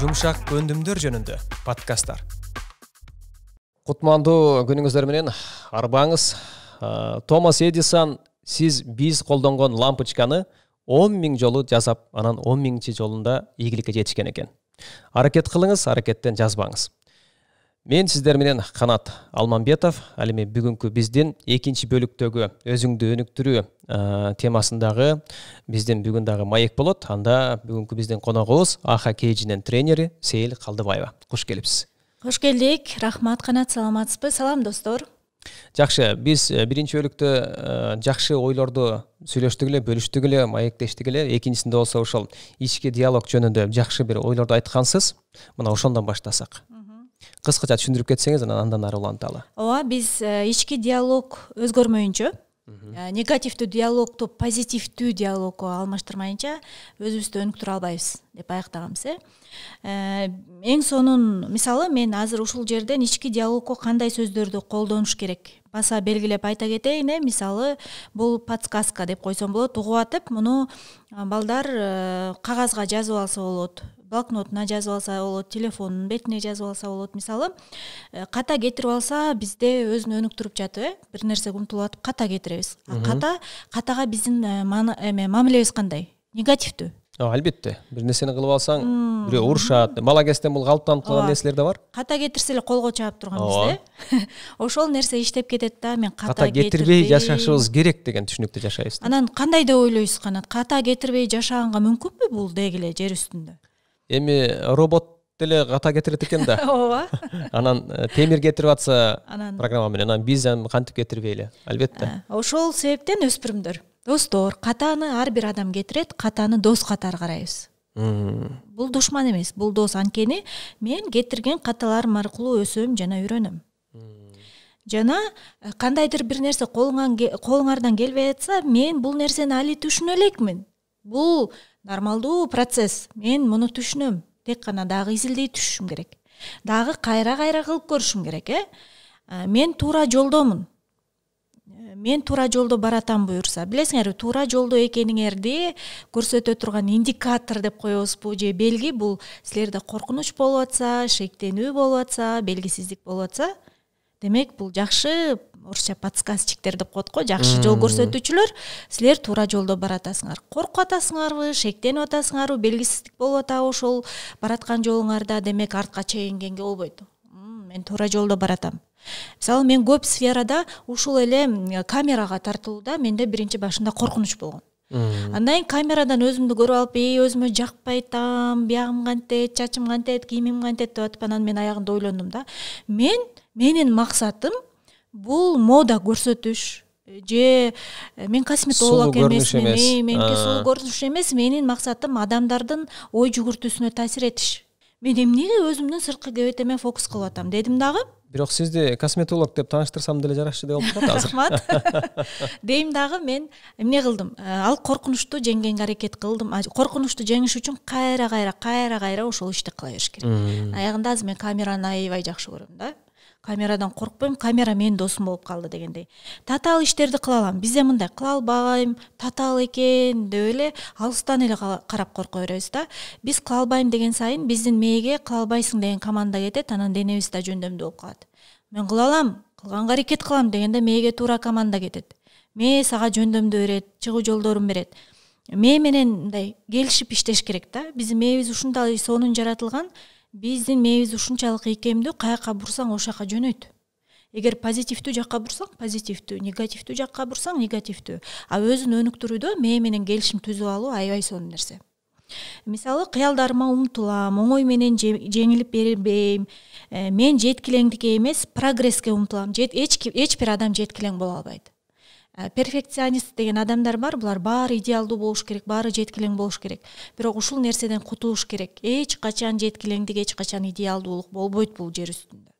жумшак көндүмдөр жөнүндө подкасттар кутмандуу күнүңүздөр менен арбаңыз ә, томас эдисон сиз биз колдонгон лампочканы он миң жолу жасап анан он миңинчи жолунда ийгиликке жетишкен экен аракет кылыңыз аракеттен жазбаңыз мен сіздерменен қанат алманбетов әлі мен бүгінгі бізден екінші бөліктегі өзіңді өніктіру ә, темасындағы бізден бүгін дағы маек болады анда бүгінгі бізден қонағымыз аха кейджинен тренері сейіл қалдыбаева қош келіпсіз қош келдік рахмат қанат саламатсыз салам достор жақсы біз бірінші бөлікті ә, жақсы ойларды сөйлештігіле маектештик эле екіншісінде болсо ошол ички диалог жөнүндө жакшы бир ойлорду айткансыз мына ошондон баштасак кыскача түшүндүрүп кетсеңиз анан андан ары уланталы ооба биз э, ички диалог өзгөрмөйүнчө э, негативдүү диалогту позитивдүү диалогго алмаштырмайынча өзүбүздү өнүктүрө албайбыз деп аяктагамбыз э. э эң сонун мисалы мен азыр ушул жерден ички диалогко кандай сөздөрдү колдонуш керек баса белгилеп айта кетейин э мисалы бул подсказка деп койсом болот угуп атып муну балдар э, кагазга жазып алса болот блокнотуна жазып алса болот телефонунун бетине жазып алса болот мисалы э, ката кетирип алса бизде өзүн өнүктүрүп жатып э бир нерсеге умтулуп атып ката кетиребиз ката катага биздин эме мамилебиз кандай негативдүү әлбетте бір нәрсені қылып алсаң біреу урушат бала кезден бул калыптанып калган нерселер да бар қата кетирсе эле колго чаап турган да ошол нерсе иштеп кетет да мен ката кетирбей жашашыбыз керек деген түшүнүктө жашайбыз анан кандай деп ойлойсуз канат ката кетирбей жашаганга мүмкүнбү бул деги эле жер үстүндө эми робот деле ката кетирет экен да ооба анан э, темир кетирип атса анан программа менен анан биз аны кантип кетирбейли албетте ә, ошол себептен өспүрүмдөр достор катаны ар бир адам кетирет катаны дос катары карайбыз бул душман эмес бул дос анткени мен кетирген каталарым аркылуу өсөм жана үйрөнөм жана э, кандайдыр бир нерсе колуңардан келбей атса мен бул нерсени али түшүнө элекмин бул нормалдуу процесс мен муну түшүнөм тек гана дагы изилдей түшүшүм керек дагы кайра кайра кылып көрүшүм керек э, э мен туура жолдомун мен туура жолдо баратам буюрса билесиңерби туура жолдо экениңерди көрсөтө турган индикатор деп коебузбу же белги бул силерде коркунуч болуп атса шектенүү болуп атса белгисиздик болуп атса демек бул жакшы орусча подсказчиктер деп коет го жакшы жол көрсөтүүчүлөр силер туура жолдо баратасыңар коркуп атасыңарбы шектенип атасыңарбы белгисиздик болуп атабы ошол бараткан жолуңарда демек артка чегингенге болбойт мен туура жолдо баратам мисалы мен көп сферада ушул эле камерага тартылууда менде биринчи башында коркунуч болгон андан кийин камерадан өзүмдү көрүп алып ии өзүмө жакпай атам биягым кантет чачым кантет кийимим кантет деп атып анан мен аягында ойлондум да мен менин максатым бул мода көрсөтүш же э, мен косметолог эмес ме менки сулуу көрүнүш эмес менин максатым адамдардын ой жүгүртүүсүнө таасир этиш мен эмнеге өзүмдүн сырткы кебетеме фокус кылып атам дедим дагы бирок сизди косметолог деп тааныштырсам деле жарашчудай болуп калат азыр рахмат дейм дагы мен эмне кылдым э, ал коркунучту жеңгенге аракет кылдым коркунучту жеңиш үчүн кайра кайра кайра кайра ошол ишти кыла бериш керек аягында азыр мен камераны аябай жакшы көрөм да камерадан коркпойм камера менин досум болуп калды дегендей татаал иштерди кыла алам бизде мындай кыла албайм татаал экен деп эле алыстан эле карап корко беребиз да биз кыла албайм деген сайын биздин мээге кыла албайсың деген команда кетет анан денебиз да жөндөмдүү болуп калат мен кыла алам кылганга аракет кылам дегенде мээге туура команда кетет мээ сага жөндөмдү берет чыгуу жолдорун берет мээ менен мындай келишип иштеш керек да биздин мээбиз ушундай сонун жаратылган биздин мээбиз ушунчалык ийкемдүү каяка бурсаң ошол жака жөнөйт эгер позитивдүү жакка бурсаң позитивдүү негативдүү жакка бурсаң негативдүү а өзүн өнүктүрүүдө мээ менен келишим түзүп алуу аябай сонун нерсе мисалы кыялдарыма умтулам оңой менен жеңилип бербейм э, мен жеткилеңдикке эмес прогресске умтулам эч бир адам жеткилең боло албайт Э, перфекционист деген адамдар бар булар баары идеалдуу болуш керек баары жеткилең болуш керек бирок ушул нерседен кутулуш керек эч качан жеткилеңдик эч качан идеалдуулук болбойт бул жер үстүндө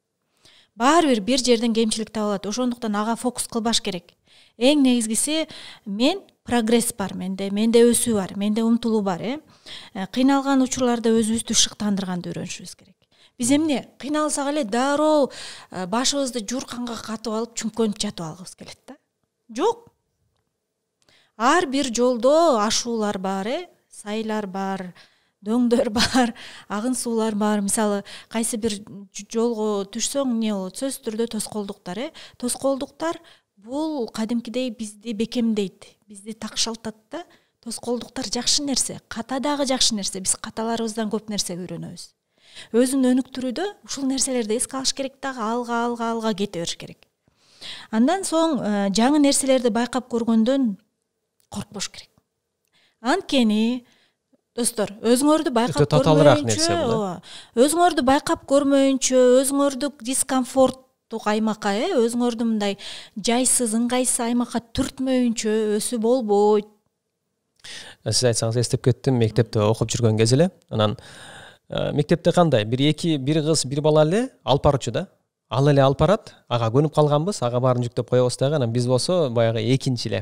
баары бир бир жерден кемчилик таба алат ошондуктан ага фокус кылбаш керек эң негизгиси мен прогресс бар менде менде өсүү бар менде умтулуу бар э, э кыйналган учурларда өзүбүздү шыктандырганды үйрөнүшүбүз керек биз эмне кыйналсак эле дароо э, башыбызды жуурканга катып алып чүмкөнүп жатып алгыбыз келет да жок ар бир жолдо ашуулар бар э сайлар бар дөңдөр бар агын суулар бар мисалы кайсы бир жолго түшсөң эмне болот сөзсүз түрдө тоскоолдуктар э тоскоолдуктар бул кадимкидей бизди бекемдейт бизди такшалтат да тоскоолдуктар жакшы нерсе ката дагы жакшы нерсе биз каталарыбыздан көп нерсе үйрөнөбүз өзүн өнүктүрүүдө ушул нерселерди эске алыш керек дагы алга алга алга кете бериш керек андан соң э, жаңы нерселерди байкап көргөндөн коркпош керек анткени достор өзүңөрдү байкап өтө татаалыраак нерсе бул ооба өзүңөрдү байкап көрмөйүнчө өзүңөрдү дискомфорттук аймакка э өзүңөрдү мындай жайсыз ыңгайсыз аймакка түртмөйүнчө өсүү болбойт э, сиз айтсаңыз эстеп кеттим мектепте окуп жүргөн кез эле анан э, мектепте кандай бир эки бир кыз бир бала эле алып баруучу да ал эле алып барат ага көнүп калганбыз ага баарын жүктөп коебуз дагы анан биз болсо баягы экинчи эле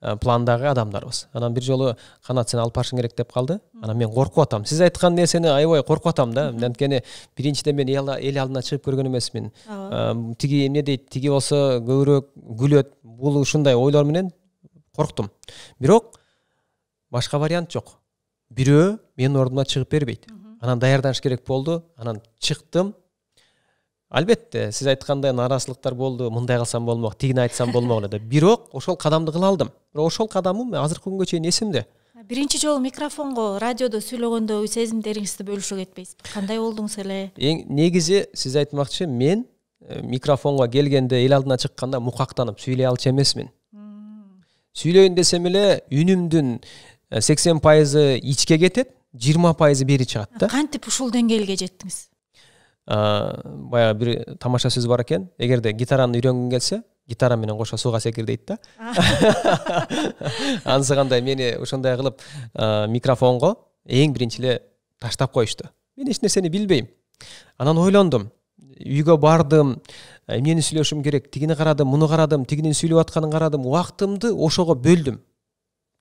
э, пландагы адамдарбыз анан бир жолу канат сен алып барышың керек деп калды анан мен коркуп атам сиз айткан нерсени аябай коркуп атам да анткени биринчиден мен эл алдына чыгып көргөн эмесмин э, тиги эмне дейт тиги болсо көбүрөөк күлөт бул ушундай ойлор менен корктум бирок башка вариант жок бирөө менин ордума чыгып бербейт анан даярданыш керек болду анан чыктым албетте сіз айтқандай наразылықтар болды мындай кылсам болмок тигини айтсам болмок эле деп бирок ошол кадамды кыла алдым бирок ошол кадамым азыркы күнгө чейин эсимде биринчи жолу микрофонго радиодо сүйлөгөндөгү сезимдериңизди бөлүшө кетпейсизби кандай болдуңуз эле эң негизи сиз айтмакчы мен э, микрофонго келгенде эл алдына чыкканда мукактанып сүйлөй алчу эмесмин сүйлөйүн десем эле үнүмдүн э, сексен пайызы ичке кетет жыйырма пайызы бери чыгат да кантип ушул деңгээлге жеттиңиз ә, э, баяғы бір тамаша сөз бар екен егер де гитараны үйренгің келсе менен қоса суға секір дейді да ансығандай мені ошондай кылып э, микрофонға эң біріншіле таштап коюшту мен эч нерсени билбейм анан ойландым үйге бардым э, эмнени сүйлөшүм керек тигини карадым муну карадым тигинин сүйлөп атканын карадым убактымды ошого бөлдүм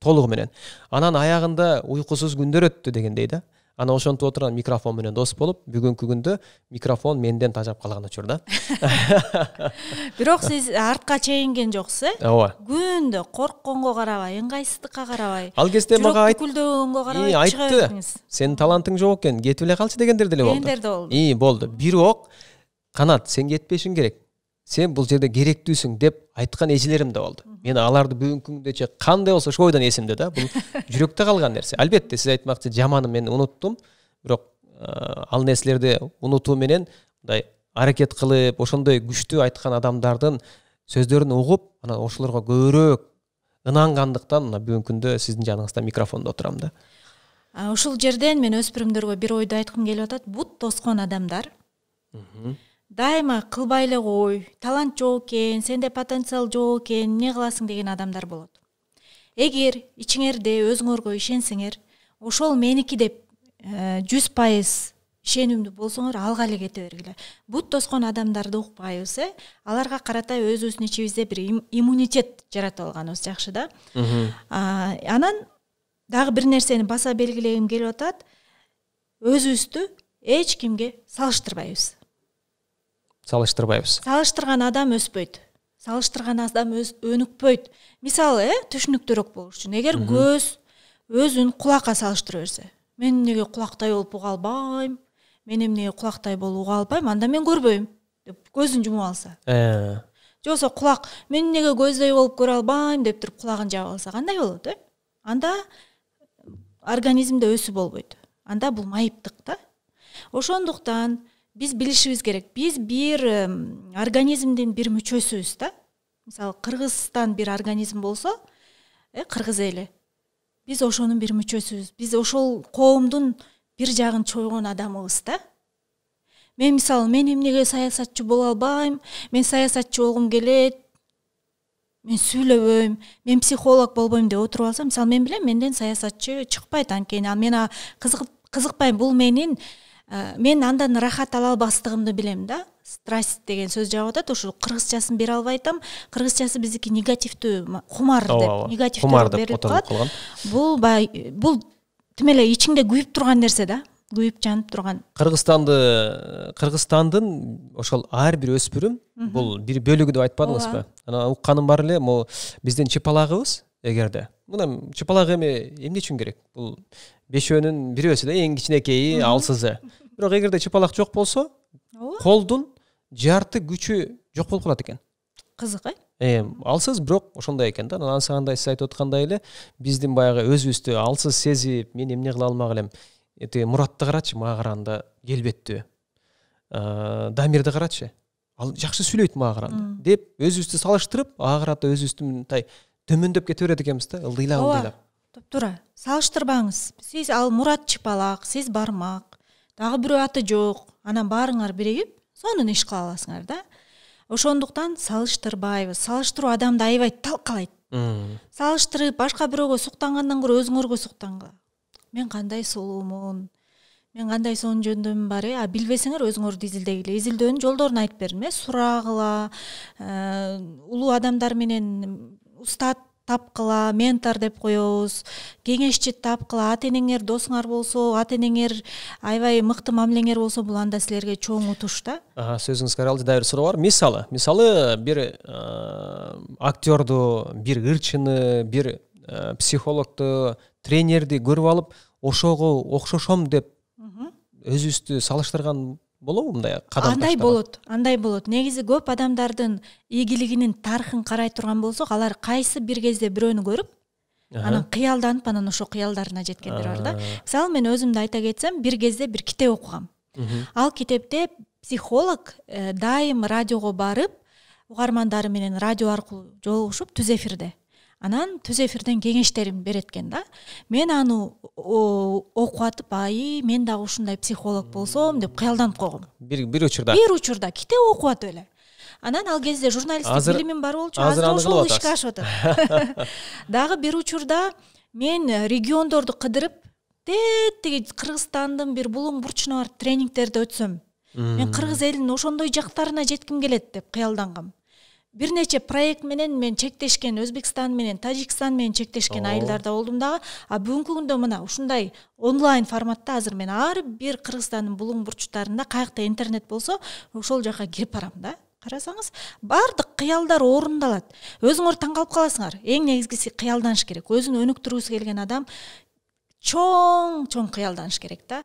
толугу менен анан аягында уйкусуз күндөр өттү дегендей да анау ошентип отурган микрофон менен дос болуп бүгүнкү күндө микрофон менден тажап калган учур да бирок сиз артка чегинген жоксуз э ооба күндө коркконго карабай ыңгайсыздыкка карабай ал кезде мага күлдөгөнгө карабай айтты сенин талантың жок экен кетип эле калчы дегендер деле болду дегендер да болду болду бирок канат сен кетпешиң керек сен бұл жерде керектісің деп айтқан эжелерим де болды мен аларды бүгінгі күнде ше қандай болса ошол бойдан есімде да бұл жүректе қалған нәрсе әлбетте сіз айтмақшы жаманын мен ұмыттым бирок ал нерселерди унутуу менен мындай аракет кылып ошондой күчтүү айткан адамдардын сөздөрүн угуп ана ошолорго көбүрөөк ынангандыктан мына бүгүнкү күндө сиздин жаныңызда микрофондо отурам да ушул жерден мен өспүрүмдөргө бир ойду айткым келип атат бут тоскон адамдар дайыма кылбай эле кой талант жок экен сенде потенциал жок экен эмне кыласың деген адамдар болот эгер ичиңерде өзүңөргө ишенсеңер ошол меники деп э, жүз пайыз ишенимдүү болсоңор алга эле кете бергиле бут тоскон адамдарды укпайбыз э аларга карата өзүбүздүн ичибизде бир иммунитет жаратып алганыбыз жакшы да анан дагы бир нерсени баса белгилегим келип атат өзүбүздү эч кимге салыштырбайбыз салыштырбайбыз салыштырган адам өспөйт салыштырган адам өз өнүкпөйт мисалы э түшүнүктүүрөөк болуш үчүн эгер көз өзүн кулакка салыштыра берсе мен эмнеге кулактай болуп уга албайм мен эмнеге кулактай болуп уга албайм анда мен көрбөйм деп көзүн жумуп алса э. же болбосо кулак мен эмнеге көздөй болуп көрө албайм деп туруп кулагын жаап алса кандай болот э анда организмде өсүү болбойт анда бул майыптык да ошондуктан биз билишибиз керек биз бир организмдин бир мүчөсүбүз да мисалы кыргызстан бир организм болсо э кыргыз эли биз ошонун бир мүчөсүбүз биз ошол коомдун бир жагын чойгон адамыбыз да мен мисалы мен эмнеге саясатчы боло албайм мен саясатчы болгум келет мен сүйлөбөйм мен психолог болбойм деп отуруп алсам мисалы мен билем менден саясатчы чыкпайт анткени мен кызыкпайм бул менин Э, мен андан рахат ала албастыгымды билем да страсть деген сөз жагып атат ушу кыргызчасын бере албай атам кыргызчасы биздики негативдүү кумар деп о негативдүү кумар деп о лган бул баягы бул тим эле ичиңде күйүп турган нерсе да күйүп жанып турган кыргызстанды кыргызстандын ошол ар бир өспүрүм бул бир бөлүгү деп айтпадыңызбы анан укканым бар эле могу биздин чыпалагыбыз эгерде мына чыпалак эми эмне үчүн керек бул бешөөнүн бирөөсү да эң кичинекейи алсызы бирок эгерде чыпалак жок болсо ооба колдун жарты күчү жок болуп калат экен кызык э алсыз бирок ошондой экен да анан ансыгандай сиз айтып аткандай эле биздин баягы өзүбүздү алсыз сезип мен эмне кыла алмак элем тиги муратты карачы мага караганда келбеттүү ә, дамирди карачы ал жакшы сүйлөйт мага караганда деп өзүбүздү салыштырып ага карата өзүбүздүн мындай төмөндөп кете берет экенбиз да ылдыйлап ылдайлап туура салыштырбаңыз сиз ал мурат чыпалак сиз бармак дагы бирөө аты жок анан баарыңар биригип сонун иш кыла аласыңар да ошондуктан салыштырбайбыз салыштыруу адамды аябай талкалайт салыштырып башка бирөөгө суктангандан көрө өзүңөргө суктангыла мен кандай сулуумун мен кандай сонун жөндөмүм бар э билбесеңер өзүңөрдү изилдегиле изилдөөнүн жолдорун айтып бердим э сурагыла э, улуу адамдар менен ұстат тапқыла ментор деп коебуз кеңешчи тапкыла ата энеңер досуңар болсо ата энеңер аябай мыкты мамилеңер болсо бул анда силерге чоң утуш да сөзүңүзгө аралды дагы бир суроо бар мисалы мисалы бир э, актерду бир ырчыны бир э, психологду тренерди көрүп алып ошого окшошом деп өзүбүздү салыштырган болобу мындай андай болот андай болот негизи көп адамдардын ийгилигинин тарыхын карай турган болсок алар кайсы бир кезде бирөөнү көрүп анан кыялданып анан ошол кыялдарына жеткендер бар да мисалы мен өзүмдү айта кетсем бир кезде бир китеп окугам ал китепте психолог э, дайыма радиого барып угармандары менен радио аркылуу жолугушуп түз эфирде анан түз эфирден кеңештерин берет экен да мен аны окуп атып аи мен дагы ушундай психолог болсом деп кыялданып койгом бир учурда бир учурда китеп окуп атып эле анан ал кезде журналисттик билим бар болчу азыр ошол ишке ашып атат дагы бир учурда мен э, региондорду кыдырып тетиги кыргызстандын бир булуң бурчуна барып тренингтерди өтсөм мен кыргыз элинин ошондой жактарына жетким келет деп кыялдангам бир нече проект менен мен чектешкен өзбекстан менен таджикстан менен чектешкен айылдарда болдум дагы а бүгүнкү күндө мына ушундай онлайн форматта азыр мен ар бир кыргызстандын булуң бурчтарында каякта интернет болсо ошол жака кирип барам да карасаңыз баардык кыялдар орундалат өзүңөр таң калып каласыңар эң негизгиси кыялданыш керек өзүн өнүктүргүсү келген адам чоң чоң кыялданыш керек да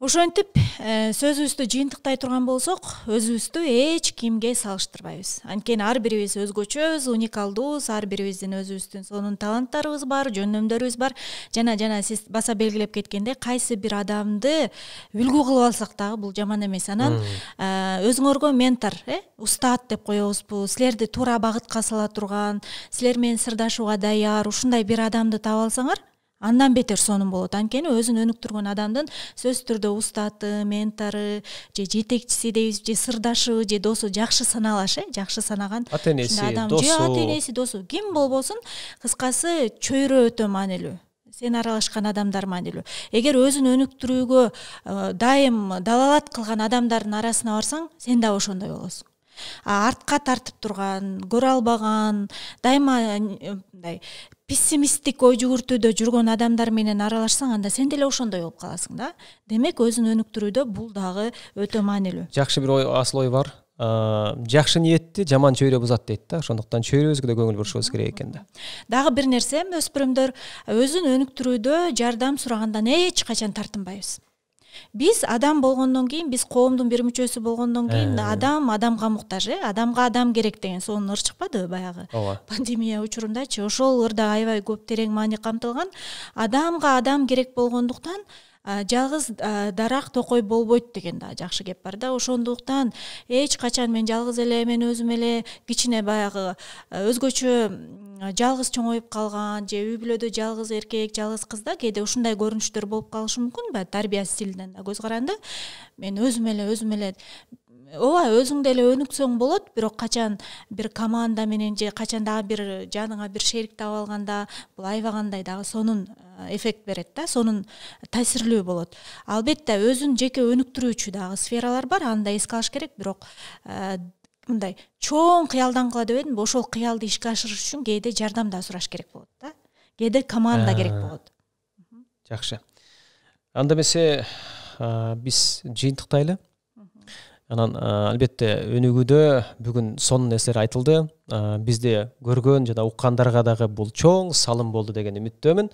ошентип э, сөзүбүздү жыйынтыктай турган болсок өзүбүздү эч кимге салыштырбайбыз анткени ар бирибиз өзгөчөбүз уникалдуубуз ар бирибиздин өзүбүздүн сонун таланттарыбыз бар жөндөмдөрүбүз бар жана жана сиз баса белгилеп кеткендей кайсы бир адамды үлгү кылып алсак дагы бул жаман эмес анан э, өзүңөргө ментор э устат деп коебузбу силерди туура багытка сала турган силер менен сырдашууга даяр ушундай бир адамды таап алсаңар андан бетер сонун болот анткени өзүн өнүктүргөн адамдын сөзсүз түрдө устаты ментору же жетекчиси дейбизби же сырдашы же досу жакшы саналаш э жакшы санаган ата энеси энесиадам же ата энеси досу ким болбосун кыскасы чөйрө өтө маанилүү сен аралашкан адамдар маанилүү эгер өзүн өнүктүрүүгө э, дайым далалат кылган адамдардын арасына барсаң сен дагы ошондой болосуң артка тартып турган көрө албаган дайыма э, мындай пессимисттик ой жүгүртүүдө жүргөн адамдар менен аралашсаң анда сен деле ошондой болуп каласың да демек өзүн өнүктүрүүдө бул дагы өтө маанилүү жакшы бир асыл ой бар жакшы ниетти жаман чөйрө бузат дейт да ошондуктан чөйрөбүзгө да көңүл бурушубуз керек экен да дагы бир нерсе өспүрүмдөр өзүн өнүктүрүүдө жардам сурагандан эч качан тартынбайбыз биз адам болгондон кийин биз коомдун бир мүчөсү болгондон э. кийин адам адамга муктаж э адамга адам керек деген сонун ыр чыкпадыбы баягы ооба пандемия учурундачы ошол ырда аябай көп терең маани камтылган адамга адам керек болгондуктан жалгыз дарак токой болбойт деген дагы жакшы кеп бар да ошондуктан эч качан мен жалгыз эле мен өзүм эле кичине баягы өзгөчө жалгыз чоңоюп калган же үй бүлөдө жалгыз эркек жалгыз кыз да кээде ушундай көрүнүштөр болуп калышы мүмкүн баягы тарбия стилинен да көз каранды мен өзүм эле өзүм эле ооба өзүң деле өнүксөң болот бирок качан бир команда менен же качан дагы бир жаныңа бир шерик таап алганда бул аябагандай дагы сонун э, эффект берет да сонун таасирлүү болот албетте өзүн жеке өнүктүрүүчү дагы сфералар бар аны да эске алыш керек бирок э, мындай чоң кыялдангыла дебедимби ошол кыялды ишке ашырыш үчүн кээде жардам да сураш керек болот да кээде команда керек э, болот жакшы анда эмесе биз жыйынтыктайлы анан албетте өнүгүүдө бүгүн сонун нерселер айтылды бизди көргөн жана уккандарга дагы бул чоң салым болду деген үмүттөмүн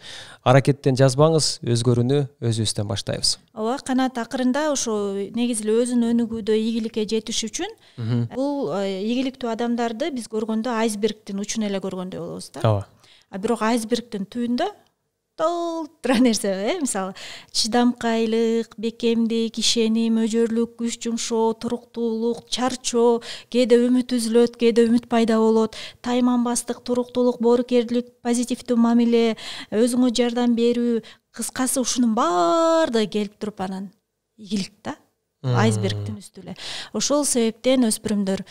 аракеттен жазбаңыз өзгөрүүнү өзүбүздөн баштайбыз ооба канат акырында ушу негизи эле өзүн өнүгүүдө ийгиликке жетиш үчүн бул ийгиликтүү адамдарды биз көргөндө айсбергтин учун эле көргөндөй болобуз да ооба а бирок айсбергтин түбүндө толтура нерсе э мисалы чыдамкайлык бекемдик ишеним өжөрлүк күч жумшоо туруктуулук чарчоо кээде үмүт үзүлөт кээде үмүт пайда болот тайманбастык туруктуулук боорукерлик позитивдүү мамиле өзүңө жардам берүү кыскасы ушунун баардыгы келип туруп анан ийгилик да айсбергдин үстү эле ошол себептен өспүрүмдөр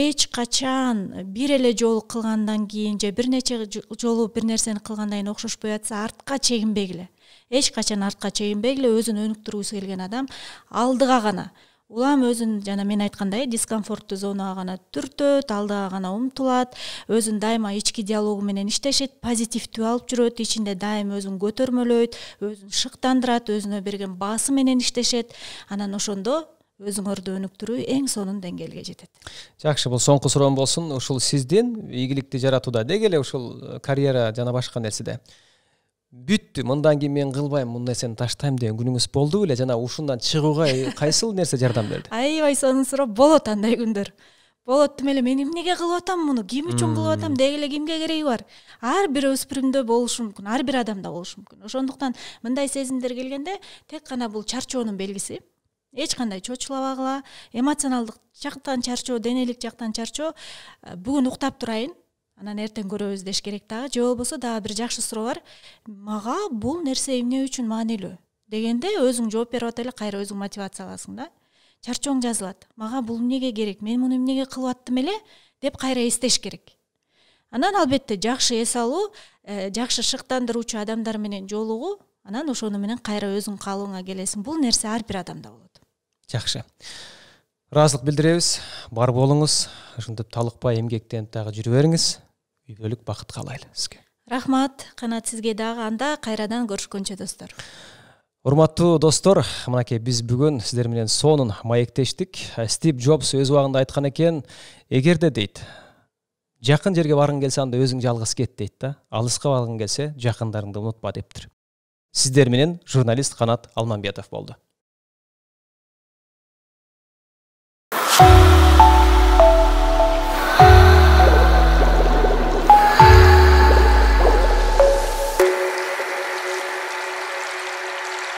эч качан бир эле жолу кылгандан кийин же бир нече жолу бир нерсени кылгандан кийин окшошпой атса артка чегинбегиле эч качан артка чегинбегиле өзүн өнүктүргүсү келген адам алдыга гана улам өзүн жана мен айткандай дискомфорттуу зонага гана түртөт алдыга гана умтулат өзүн дайыма ички диалогу менен иштешет позитивдүү алып жүрөт ичинде дайым өзүн көтөрмөлөйт өзүн шыктандырат өзүнө берген баасы менен иштешет анан ошондо өзүңөрдү өнүктүрүү эң сонун деңгээлге жетет жакшы бул соңку суроом болсун ушул сиздин ийгиликти жаратууда деги эле ушул карьера жана башка нерседе бүттү мындан кийин мен кылбайм мындай нерсени таштайм деген күнүңүз болду беле жана ушундан чыгууга э, кайсыл нерсе жардам берди аябай сонун суроо болот андай күндөр болот тим эле мен эмнеге кылып атам муну ким үчүн кылып атам деги эле кимге кереги бар ар бир өспүрүмдө болушу мүмкүн ар бир адамда болушу мүмкүн ошондуктан мындай сезимдер келгенде тек гана бул чарчоонун белгиси эч кандай чочулабагыла эмоционалдык жактан чарчоо денелик жактан чарчоо э, бүгүн уктап турайын анан эртең көрөбүз деш керек дагы же болбосо дагы бир жакшы суроо бар мага бул нерсе эмне үчүн маанилүү дегенде өзүң жооп берип атып эле кайра өзүң мотивация аласың да чарчооң жазылат мага бул эмнеге керек мен муну эмнеге кылып аттым эле деп кайра эстеш керек анан албетте жакшы эс алуу э, жакшы шыктандыруучу адамдар менен жолугуу анан ошону менен кайра өзүң каалооңа келесиң бул нерсе ар бир адамда болот жакшы ыраазычылык билдиребиз бар болуңуз ушинтип талыкпай эмгектенип дагы жүрө бериңиз үйгөлүк бақыт каалайлы сизге рахмат канат сизге дагы анда кайрадан көрүшкөнчө достор урматтуу достор мынакей биз бүгүн сиздер менен сонун маектештик э, стив джобс өз убагында айткан экен эгерде дейт жакын жерге баргың келсе анда өзүң жалгыз кет дейт да алыска баргың келсе жакындарыңды унутпа дептир сиздер менен журналист канат алмамбетов болду